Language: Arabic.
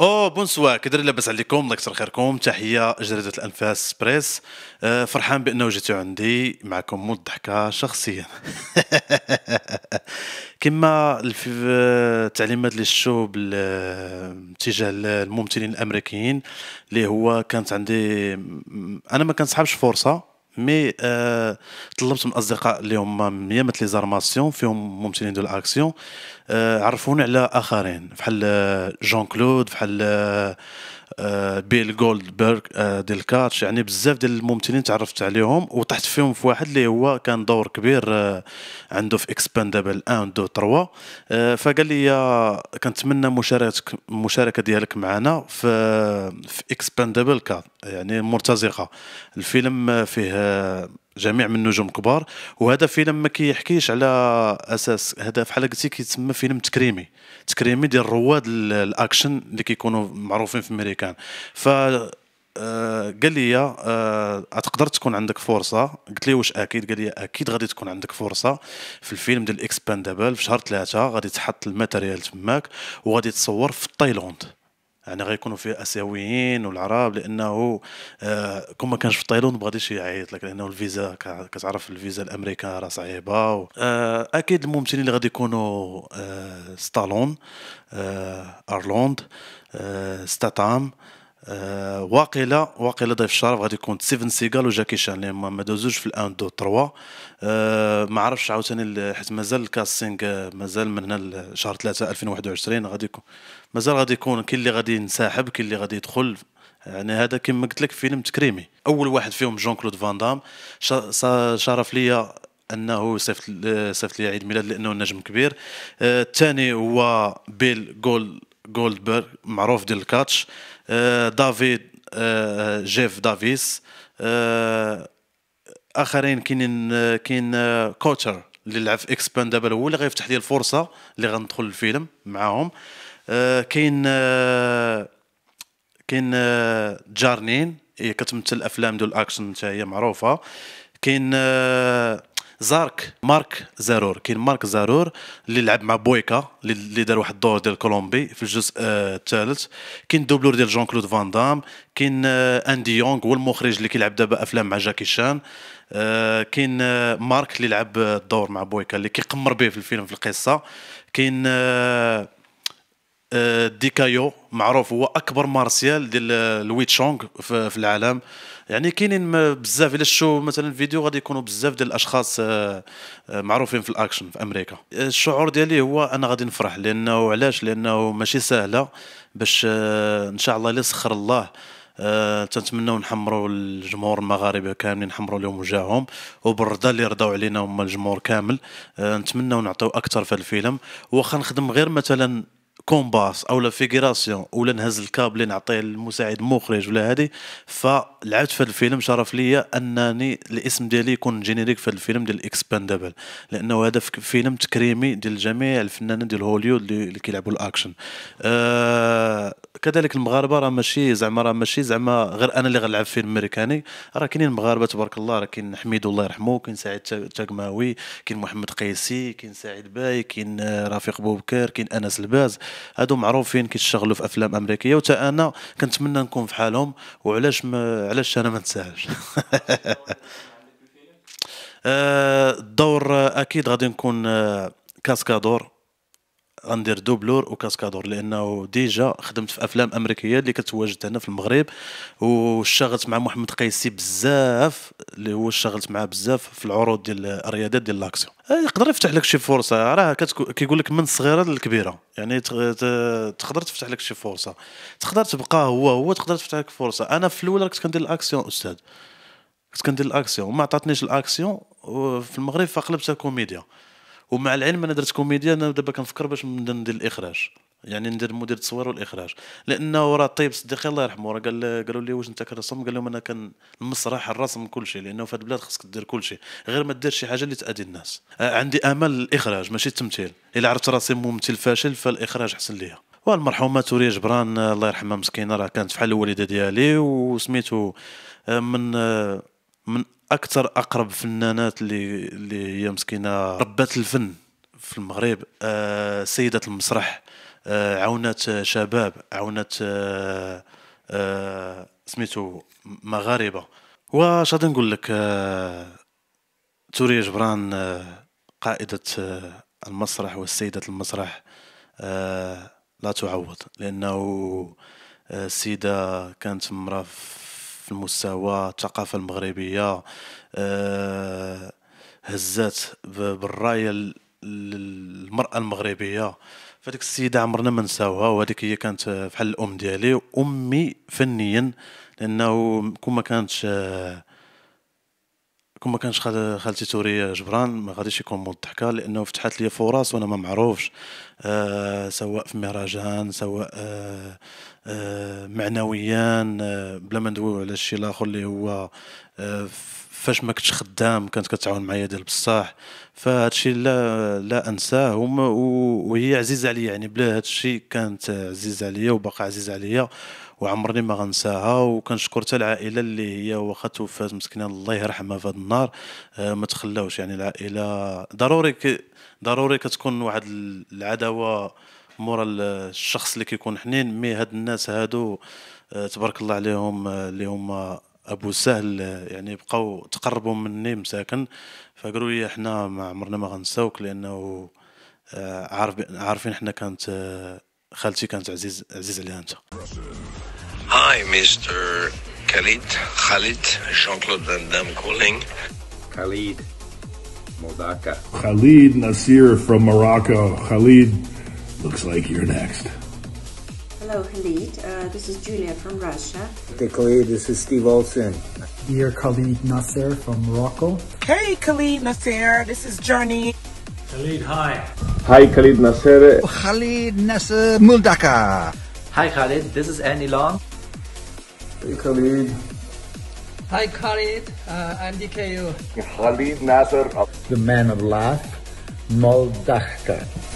او بونسوا كدر لاباس عليكم الله يكثر خيركم تحيه جريده الانفاس بريس أه، فرحان بانه جيتو عندي معكم مو الضحكه شخصيا كما التعليمات اللي شفتو تجاه الممثلين الامريكيين اللي هو كانت عندي انا ما كنصحابش فرصه مي آه euh, طلبت من الاصدقاء اللي هما 100 مثل زارماسيون فيهم ممثلين دو الاكسيون آه عرفوني على اخرين بحال جون كلود بحال آه، بيل جولدبرغ آه، ديل كاتش يعني بزاف ديال الممثلين تعرفت عليهم وطحت فيهم في واحد اللي هو كان دور كبير عنده في اكسباندابل 1 2 3 فقال لي كنتمنى مشاركتك المشاركه ديالك معنا في في اكسباندابل 4 يعني مرتزقه الفيلم فيه جميع من نجوم كبار وهذا فيلم ما كيحكيش على اساس هذا بحال قلتي كيتسمى فيلم تكريمي تكريمي ديال رواد الاكشن اللي كيكونوا معروفين في امريكان ف آه، قال لي آه، تقدر تكون عندك فرصه قلت لي واش اكيد قال لي اكيد غادي تكون عندك فرصه في الفيلم ديال اكسباندابل في شهر ثلاثة غادي تحط الماتيريال تماك وغادي تصور في تايلاند يعني غيكونوا فيه اسيويين والعرب لانه آه كون ما كانش في تايلاند ما غاديش يعيط لك لانه الفيزا كتعرف الفيزا الامريكا راه صعيبه و... آه اكيد الممثلين اللي غادي يكونوا آه ستالون آه ارلوند آه ستاتام آه آه، واقيلا واقيلا ضيف الشرف غادي يكون ستيفن سيغال وجاكي شان اللي ما دوزوش في الان دو تروا أه ما عرفتش عاوتاني حيت مازال الكاستينغ آه، مازال من هنا شهر 3 2021 غادي يكون مازال غادي يكون كاين اللي غادي ينسحب كاين اللي غادي يدخل يعني هذا كما قلت لك فيلم تكريمي اول واحد فيهم جون كلود فان دام شرف ليا انه صيفط صيفط لي عيد ميلاد لانه نجم كبير آه، الثاني أه هو بيل جول جولدبرغ معروف ديال الكاتش آه، دافيد آه، آه، جيف دافيس اخرين كاينين كاين كوتشر اللي لعب في اكسبان دابا هو اللي غيفتح لي الفرصه اللي غندخل الفيلم معاهم كاين كاين جارنين هي كتمثل افلام ديال الاكشن حتى هي معروفه كاين زارك مارك زارور كاين مارك زارور اللي لعب مع بويكا اللي دار واحد الدور ديال كولومبي في الجزء آه، الثالث كاين دوبلور ديال جون كلود فان دام كاين آه، اندي يونغ هو المخرج اللي كيلعب دابا افلام مع جاكي شان آه، كاين مارك اللي لعب الدور مع بويكا اللي كيقمر به في الفيلم في القصه كاين ديكايو معروف هو اكبر مارسيال ديال الويتشونغ في العالم يعني كاينين بزاف الا شو مثلا فيديو غادي يكونوا بزاف ديال الاشخاص آه، آه، معروفين في الاكشن في امريكا آه، الشعور ديالي هو انا غادي نفرح لانه علاش لانه ماشي سهله باش ان شاء الله الا سخر الله أه تنتمنوا نحمروا الجمهور المغاربه كاملين نحمروا لهم وجههم وبالرضا اللي رضاو علينا هما الجمهور كامل أه نتمنوا نعطيو اكثر في الفيلم واخا نخدم غير مثلا كومباس او لا فيغيراسيون ولا نهز الكابل نعطيه للمساعد المخرج ولا هذه فلعبت في الفيلم شرف ليا انني الاسم ديالي يكون جينيريك في الفيلم ديال اكسباندابل لانه هذا فيلم تكريمي ديال جميع الفنانين ديال هوليوود اللي كيلعبوا الاكشن آه كذلك المغاربه راه ماشي زعما راه ماشي زعما غير انا اللي غنلعب فيلم امريكاني راه كاينين المغاربه تبارك الله راه كاين حميد الله يرحمه كاين سعيد تاكماوي كاين محمد قيسي كاين سعيد باي كاين آه، رفيق بوبكر كاين انس الباز هادو معروفين كيشتغلوا في افلام امريكيه وتا انا كنتمنى نكون في حالهم وعلاش ما علاش انا ما نساهاش آه، الدور اكيد غادي نكون آه، كاسكادور غندير دوبلور وكاسكادور لانه ديجا خدمت في افلام امريكيه اللي كتواجد هنا في المغرب واشتغلت مع محمد قيسي بزاف اللي هو اشتغلت معاه بزاف في العروض ديال الرياضات ديال لاكسيون يقدر يفتح لك شي فرصه راه كيقول لك من الصغيره للكبيره يعني تقدر تفتح لك شي فرصه تقدر تبقى هو هو تقدر تفتح لك فرصه انا في الاول كنت كندير الاكسيون استاذ كنت كندير الاكسيون وما عطاتنيش الاكسيون في المغرب فقلبتها كوميديا ومع العلم انا درت كوميديا انا دابا كنفكر باش نبدا ندير الاخراج يعني ندير مدير التصوير والاخراج لانه راه طيب صديقي الله يرحمه راه قال قالوا لي واش انت كرسم قال لهم انا كان المسرح الرسم كل شيء لانه في هذه البلاد خصك دير كل شيء غير ما دير شي حاجه اللي تاذي الناس عندي امل الاخراج ماشي التمثيل الا عرفت راسي ممثل فاشل فالاخراج احسن ليا والمرحومه توريا جبران الله يرحمها مسكينه راه كانت بحال الوالده ديالي وسميتو آه، من آه، من اكثر اقرب فنانات اللي اللي هي مسكينه ربات الفن في المغرب آه، سيده المسرح آه، عونات عاونات آه، شباب عاونات سميتو مغاربه واش غادي نقول لك توريا جبران قائده المسرح والسيده المسرح لا تعوض لانه السيده كانت في في المستوى الثقافه المغربيه آه، هزات بالرايه للمرأة المغربيه فديك السيده عمرنا ما نساوها وهذيك هي كانت بحال الام ديالي امي فنيا لانه كون ما كانتش آه، كون ما كانش خالتي توري جبران ما غاديش يكون مود الضحكه لانه فتحت لي فرص وانا ما معروفش أه سواء في مهرجان سواء أه أه معنويا أه بلا ما ندويو على الشيء الاخر اللي هو أه فاش ما كنتش خدام كانت كتعاون معايا ديال بصاح فهذا الشيء لا لا انساه وهي عزيزه عليا يعني بلا هذا الشيء كانت عزيزه عليا وباقا عزيزه عليا وعمرني ما غنساها وكنشكر حتى العائله اللي هي واخا توفات مسكينه الله يرحمها في هذا النهار آه، ما تخلاوش يعني العائله ضروري ضروري كتكون واحد العداوه مورا الشخص اللي كيكون حنين مي هاد الناس هادو آه، تبارك الله عليهم آه، اللي هما ابو سهل يعني بقاو تقربوا مني مساكن فقالوا لي احنا ما عمرنا ما غنساوك لانه آه، عارف عارفين احنا كانت آه، خالتي كانت عزيز عزيز عليها انت هاي مستر خالد خالد جون كلود فان دام calling. خالد Modaka. خالد نصير from Morocco. خالد looks like you're next. Hello, Khalid. Uh, this is Julia from Russia. Hey, Khalid. This is Steve Olson. Dear Khalid Nasser from Morocco. Hey, Khalid Nasser. This is Journey. Khalid, hi. Hi, Khalid Nasser. Khalid Nasser Muldaka. Hi, Khalid. This is Andy Long. Hey, Khalid. Hi, Khalid. Uh, I'm DKU. Khalid Nasser. The man of laugh, Muldaka.